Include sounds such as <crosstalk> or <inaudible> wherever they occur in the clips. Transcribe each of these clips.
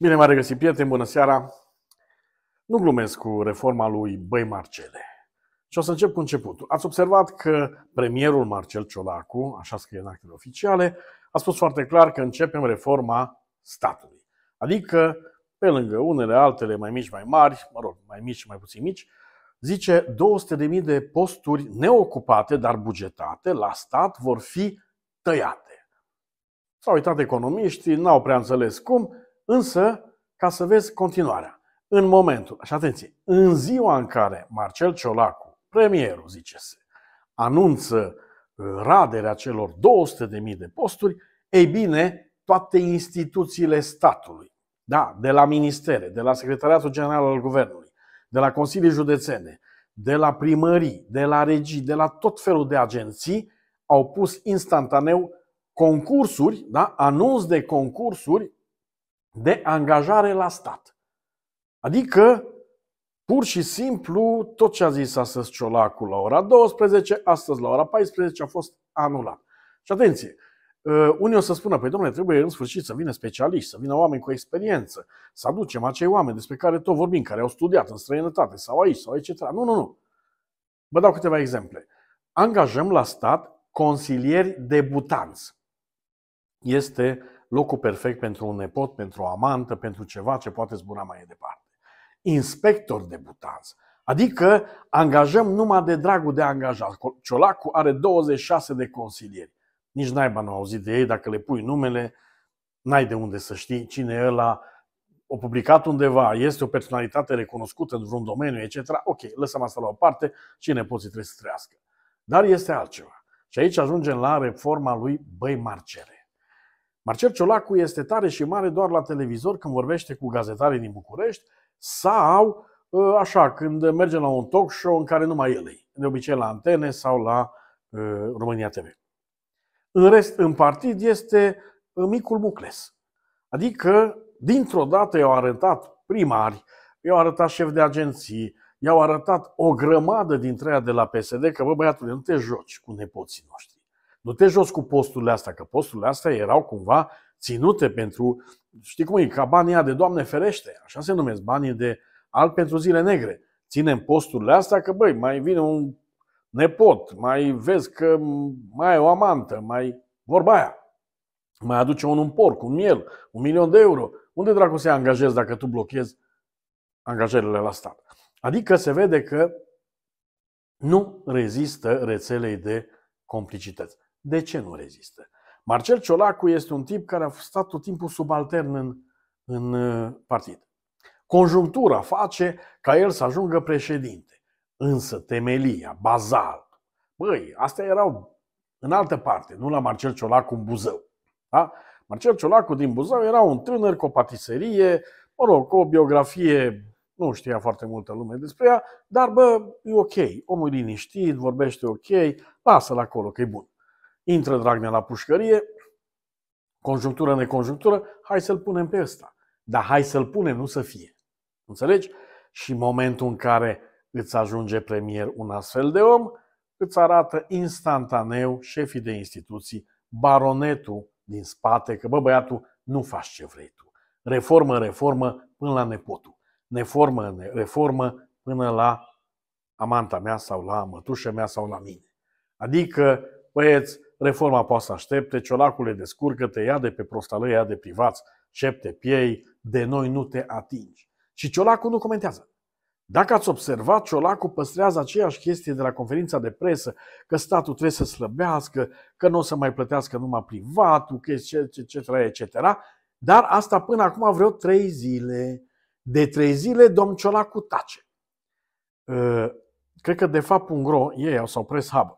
Bine m-a regăsit, prieteni, bună seara! Nu glumesc cu reforma lui Băi Marcele. Și o să încep cu începutul. Ați observat că premierul Marcel Ciolacu, așa scrie în actele oficiale, a spus foarte clar că începem reforma statului. Adică, pe lângă unele altele mai mici, mai mari, mă rog, mai mici și mai puțin mici, zice 200.000 de posturi neocupate, dar bugetate, la stat vor fi tăiate. S-au uitat economiștii, n-au prea înțeles cum, Însă, ca să vezi continuarea, în momentul, și atenție, în ziua în care Marcel Ciolacu, premierul, zicese, anunță uh, raderea celor 200.000 de posturi, ei bine, toate instituțiile statului, da, de la ministere, de la Secretariatul General al Guvernului, de la Consilii Județene, de la primării, de la regii, de la tot felul de agenții, au pus instantaneu concursuri, da, anunț de concursuri de angajare la stat. Adică, pur și simplu, tot ce a zis astăzi Ciolacu la ora 12, astăzi la ora 14 a fost anulat. Și atenție, uh, unii o să spună, păi domnule, trebuie în sfârșit să vină specialiști, să vină oameni cu experiență, să aducem acei oameni despre care tot vorbim, care au studiat în străinătate sau aici sau etc. Nu, nu, nu. Vă dau câteva exemple. Angajăm la stat consilieri debutanți. Este locul perfect pentru un nepot, pentru o amantă, pentru ceva ce poate zbura mai departe. Inspector debutanți. Adică angajăm numai de dragul de angajat. Ciolacu are 26 de consilieri. Nici naiba nu auzit de ei, dacă le pui numele, n-ai de unde să știi cine e ăla, o publicat undeva, este o personalitate recunoscută în vreun domeniu, etc. Ok, lăsăm asta la o parte, cine poți trebuie să trăiască. Dar este altceva. Și aici ajungem la reforma lui Băi Marcele. Marcel Ciolacu este tare și mare doar la televizor când vorbește cu gazetarii din București sau ă, așa, când merge la un talk show în care numai el e, de obicei la antene sau la uh, România TV. În rest, în partid este ă, micul Mucles. Adică, dintr-o dată i-au arătat primari, i-au arătat șef de agenții, i-au arătat o grămadă dintre ea de la PSD că, bă, băiatule, nu te joci cu nepoții noștri. Nu te jos cu posturile astea, că posturile astea erau cumva ținute pentru, știi cum e, ca banii de Doamne ferește, așa se numesc, banii de alt pentru zile negre. Ținem posturile astea că, băi, mai vine un nepot, mai vezi că mai ai o amantă, mai vorba aia. Mai aduce un, un porc, un miel, un milion de euro. Unde dracu se angajezi dacă tu blochezi angajările la stat? Adică se vede că nu rezistă rețelei de complicități de ce nu rezistă? Marcel Ciolacu este un tip care a stat tot timpul subaltern în, în uh, partid. Conjunctura face ca el să ajungă președinte. Însă temelia, bazal, băi, astea erau în altă parte, nu la Marcel Ciolacu în Buzău. Da? Marcel Ciolacu din Buzău era un tânăr cu o patiserie, mă rog, cu o biografie, nu știa foarte multă lume despre ea, dar bă, e ok, omul e liniștit, vorbește ok, lasă-l acolo că e bun. Intră Dragnea la pușcărie, conjunctură, neconjunctură, hai să-l punem pe ăsta. Dar hai să-l punem, nu să fie. Înțelegi? Și momentul în care îți ajunge premier un astfel de om, îți arată instantaneu șefii de instituții, baronetul din spate, că bă băiatul, nu faci ce vrei tu. Reformă, reformă, până la nepotul. Neformă, reformă, până la amanta mea sau la mătușa mea sau la mine. Adică, băieți, reforma poate să aștepte, ciolacule descurcă-te, ia de pe prostală, ia de privați, șepte piei, de noi nu te atingi. Și ciolacul nu comentează. Dacă ați observat, ciolacul păstrează aceeași chestie de la conferința de presă, că statul trebuie să slăbească, că nu o să mai plătească numai privatul, că etc., etc., etc. Dar asta până acum vreo trei zile. De trei zile, domn ciolacul tace. Ă, cred că, de fapt, gro, ei au sau Press Hub,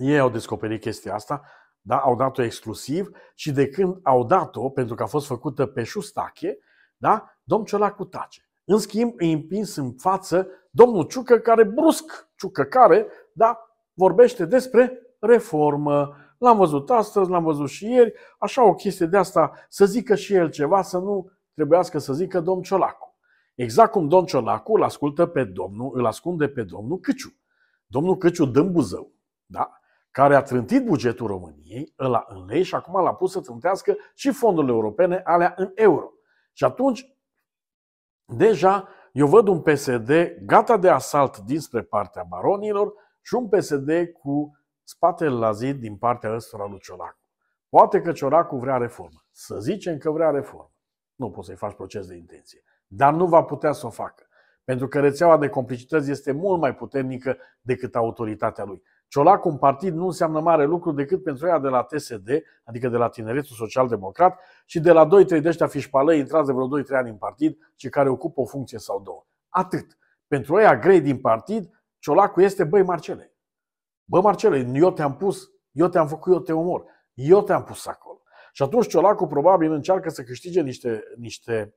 ei au descoperit chestia asta, da? au dat-o exclusiv și de când au dat-o, pentru că a fost făcută pe șustache, da? domnul Ciolacu tace. În schimb, îi împins în față domnul Ciucă, care brusc, Ciucă care, da? vorbește despre reformă. L-am văzut astăzi, l-am văzut și ieri, așa o chestie de asta, să zică și el ceva, să nu trebuiască să zică domn Ciolacu. Exact cum domn Ciolacu îl ascultă pe domnul, îl ascunde pe domnul Căciu. Domnul Căciu Buzău. da? care a trântit bugetul României, ăla în lei și acum l-a pus să trântească și fondurile europene, alea în euro. Și atunci, deja, eu văd un PSD gata de asalt dinspre partea baronilor și un PSD cu spatele la zid din partea ăstora lui Ciolacu. Poate că Cioracu vrea reformă. Să zicem că vrea reformă. Nu poți să-i faci proces de intenție. Dar nu va putea să o facă. Pentru că rețeaua de complicități este mult mai puternică decât autoritatea lui. Ciolacu un partid nu înseamnă mare lucru decât pentru ea de la TSD, adică de la Tineretul Social Democrat, și de la 2-3 de ăștia fișpalăi intrați de vreo 2-3 ani în partid și care ocupă o funcție sau două. Atât. Pentru ea grei din partid, Ciolacu este, băi Marcele, bă Marcele, eu te-am pus, eu te-am făcut, eu te omor, eu te-am pus acolo. Și atunci Ciolacu probabil încearcă să câștige niște, niște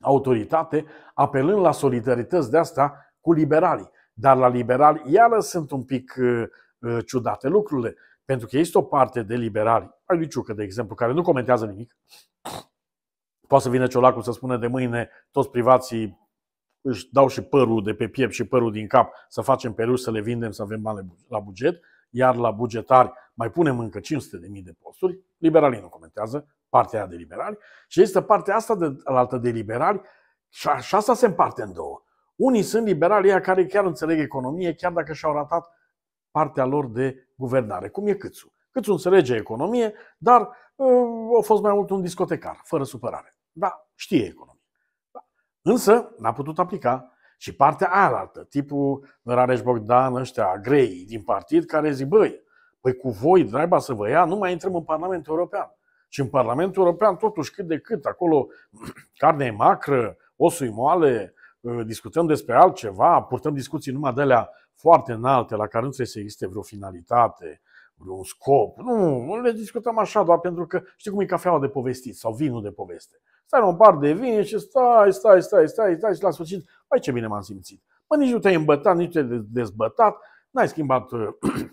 autoritate apelând la solidarități de asta cu liberalii. Dar la liberali, iară sunt un pic uh, uh, ciudate lucrurile, pentru că este o parte de liberali, ai că de exemplu, care nu comentează nimic. Poate să vină ciolacul să spună de mâine toți privații își dau și părul de pe piept și părul din cap să facem peruși, să le vindem, să avem bani la buget, iar la bugetari mai punem încă 500.000 de posturi, liberalii nu comentează, partea aia de liberali, și este partea asta de, altă de liberali și, și asta se împarte în două. Unii sunt liberali, ea care chiar înțeleg economie, chiar dacă și-au ratat partea lor de guvernare, cum e Câțu. Câțu înțelege economie, dar uh, a fost mai mult un discotecar, fără supărare. Da, știe economie. Da. Însă n-a putut aplica și partea altă, tipul Rareș Bogdan, ăștia grei din partid, care zic, băi, păi cu voi, draiba să vă ia, nu mai intrăm în Parlamentul European. Și în Parlamentul European, totuși, cât de cât, acolo <clears throat> carne e macră, osul e moale, discutăm despre altceva, purtăm discuții numai de alea foarte înalte, la care nu trebuie să existe vreo finalitate, vreun scop. Nu, nu le discutăm așa doar pentru că știi cum e cafeaua de povestit sau vinul de poveste. Stai la un bar de vin și stai, stai, stai, stai, stai și la sfârșit, mai ce bine m-am simțit. Mă, nici nu te-ai îmbătat, nici te-ai dezbătat, n-ai schimbat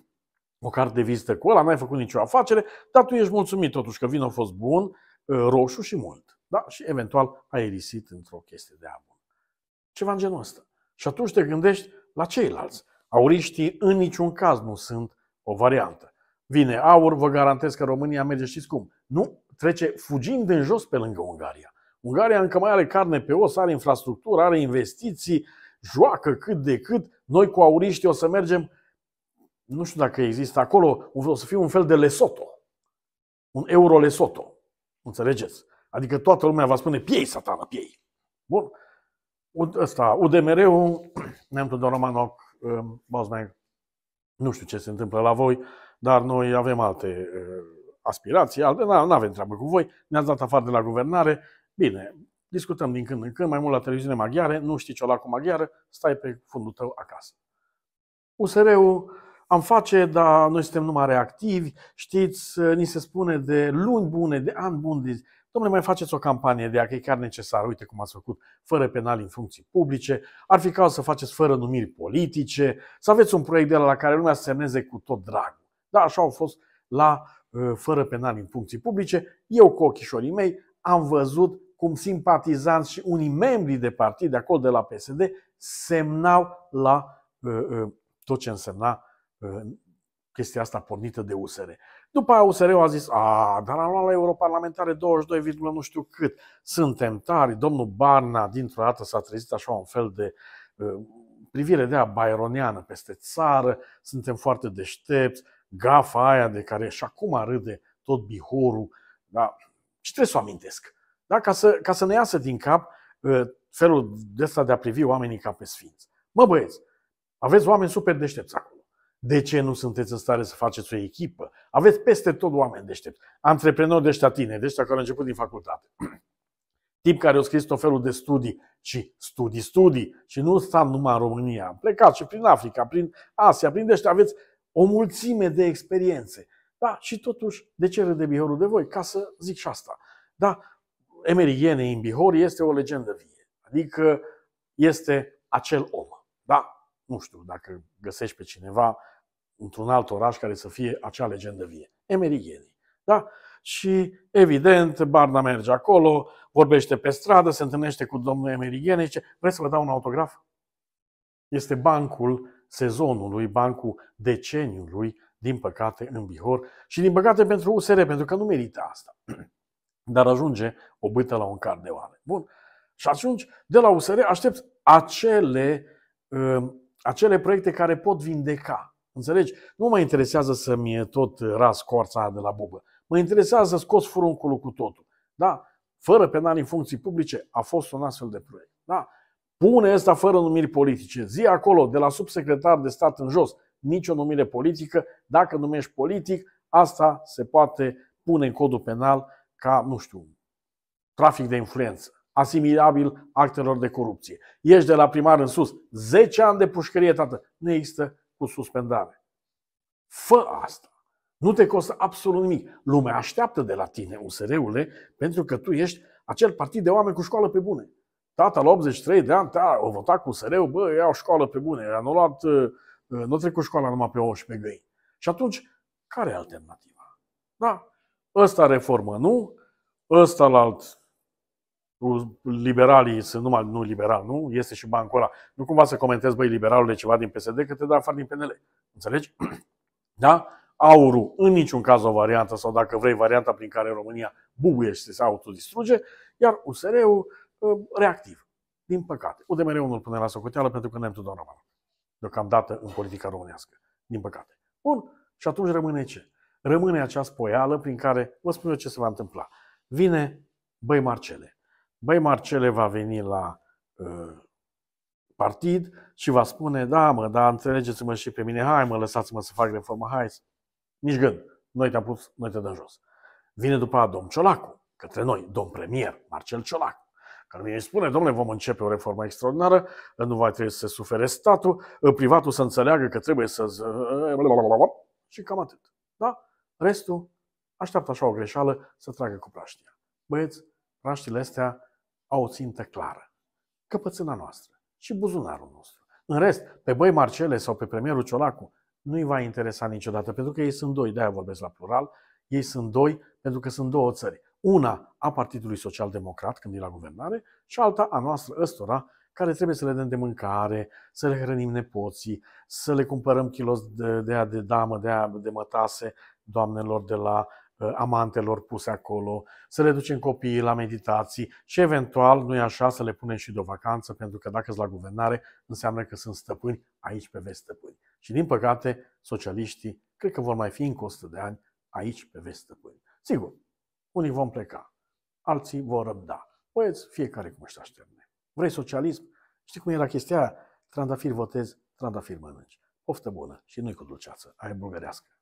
<clears throat> o carte de vizită cu ăla, n-ai făcut nicio afacere, dar tu ești mulțumit totuși că vinul a fost bun, roșu și mult. Da? Și eventual ai risit într-o chestie de abur. Ceva în genul ăsta. Și atunci te gândești la ceilalți. Auriștii în niciun caz nu sunt o variantă. Vine aur, vă garantez că România merge știți cum. Nu, trece fugind în jos pe lângă Ungaria. Ungaria încă mai are carne pe os, are infrastructură, are investiții, joacă cât de cât. Noi cu auriștii o să mergem, nu știu dacă există acolo, o să fie un fel de Lesoto, Un euro Lesoto. Înțelegeți? Adică toată lumea va spune piei satana, piei. Bun. Ăsta, UDMR-ul, <clears throat> Nemtul de Romanoc, um, Bosniac, nu știu ce se întâmplă la voi, dar noi avem alte uh, aspirații, alte, nu avem treabă cu voi, ne-ați dat afară de la guvernare, bine, discutăm din când în când, mai mult la televiziune maghiare, nu știi ce cu maghiară, stai pe fundul tău acasă. USR-ul am face, dar noi suntem numai reactivi, știți, uh, ni se spune de luni bune, de ani buni, domnule, mai faceți o campanie de dacă e chiar necesar, uite cum ați făcut, fără penal în funcții publice, ar fi caz să faceți fără numiri politice, să aveți un proiect de la, care lumea să semneze cu tot dragul. Da, așa au fost la ă, fără penal în funcții publice. Eu cu ochișorii mei am văzut cum simpatizanți și unii membri de partid de acolo de la PSD semnau la ă, ă, tot ce însemna chestia asta pornită de USR. După aia usr a zis, a, dar am luat la europarlamentare 22, nu știu cât. Suntem tari. Domnul Barna, dintr-o dată, s-a trezit așa un fel de uh, privire de a baironiană peste țară, suntem foarte deștepți, gafa aia de care și acum râde tot bihorul. Da? Și trebuie să o amintesc. Da? Ca, să, ca să ne iasă din cap uh, felul de ăsta de a privi oamenii ca pe sfinți. Mă băieți, aveți oameni super deștepți acum. De ce nu sunteți în stare să faceți o echipă? Aveți peste tot oameni deștepți, antreprenori de ăștia tine de ăștia care au început din facultate. <clears throat> Tip care au scris tot felul de studii și studii, studii și nu stau numai în România. Am plecat și prin Africa, prin Asia, prin deștia aveți o mulțime de experiențe. Da, și totuși, de ce râde Bihorul de voi? Ca să zic și asta. Da, Emeriene în Bihor este o legendă vie. Adică este acel om. Da, nu știu dacă găsești pe cineva într-un alt oraș care să fie acea legendă vie. Emerigheni. Da? Și, evident, Barna merge acolo, vorbește pe stradă, se întâlnește cu domnul Emerigheni, zice, vreți să vă dau un autograf? Este bancul sezonului, bancul deceniului, din păcate, în Bihor și din păcate pentru USR, pentru că nu merită asta. <clears throat> Dar ajunge o bâtă la un car de oameni. Bun. Și atunci, de la USR, aștept acele, ă, acele proiecte care pot vindeca Înțelegi? Nu mă interesează să-mi tot ras corța aia de la bubă. Mă interesează să scoți furunculul cu totul. Da? Fără penal în funcții publice a fost un astfel de proiect. Da? Pune ăsta fără numiri politice. Zi acolo, de la subsecretar de stat în jos, nicio numire politică. Dacă numești politic, asta se poate pune în codul penal ca, nu știu, trafic de influență, asimilabil actelor de corupție. Ești de la primar în sus, 10 ani de pușcărie, tată. Nu există cu suspendare. Fă asta. Nu te costă absolut nimic. Lumea așteaptă de la tine, USR-ule, pentru că tu ești acel partid de oameni cu școală pe bune. Tata la 83 de ani, da, o votat cu usr bă, iau școală pe bune, ă, ă, nu luat, nu trec școala numai pe ouă și găini. Și atunci, care e alternativa? Da, ăsta reformă nu, ăsta la alt liberalii sunt numai nu liberal, nu? Este și bancul ăla. Nu cumva să comentezi, băi, liberalul e ceva din PSD, că te dă afară din PNL. Înțelegi? <clears throat> Da? Aurul, în niciun caz o variantă, sau dacă vrei, varianta prin care România bubuie și se autodistruge, iar USR-ul ă, reactiv. Din păcate. UDMR-ul nu-l pune la socoteală pentru că nemțul doamna Manu. Deocamdată în politica românească. Din păcate. Bun. Și atunci rămâne ce? Rămâne această poială prin care vă spun eu ce se va întâmpla. Vine, băi Marcele, băi, Marcele va veni la ă, partid și va spune, da, mă, da, înțelegeți-mă și pe mine, hai, mă, lăsați-mă să fac reforma, hai, nici gând, noi te-am pus, noi te dăm jos. Vine după aia domn Ciolacu, către noi, domn premier, Marcel Ciolacu, care vine și spune, domnule, vom începe o reformă extraordinară, nu va trebui să se sufere statul, ă, privatul să înțeleagă că trebuie să... Ă, și cam atât. Da? Restul așteaptă așa o greșeală să tragă cu praștia. Băieți, praștile astea au o țintă clară. Căpățâna noastră și buzunarul nostru. În rest, pe băi Marcele sau pe premierul Ciolacu nu-i va interesa niciodată, pentru că ei sunt doi, de-aia vorbesc la plural, ei sunt doi pentru că sunt două țări. Una a Partidului Social Democrat când e la guvernare și alta a noastră ăstora care trebuie să le dăm de mâncare, să le hrănim nepoții, să le cumpărăm kilos de, de, de damă, de, de mătase doamnelor de la Uh, amantelor puse acolo, să le ducem copiii la meditații și eventual, nu e așa, să le punem și de o vacanță, pentru că dacă sunt la guvernare, înseamnă că sunt stăpâni aici pe vest stăpâni. Și din păcate, socialiștii cred că vor mai fi în costă de ani aici pe vest stăpâni. Sigur, unii vom pleca, alții vor răbda. Băieți, fiecare cum își așterne. Vrei socialism? Știi cum era chestia aia? Trandafir votezi, trandafir mănânci. Poftă bună și nu-i cu dulceață, aia bulgărească.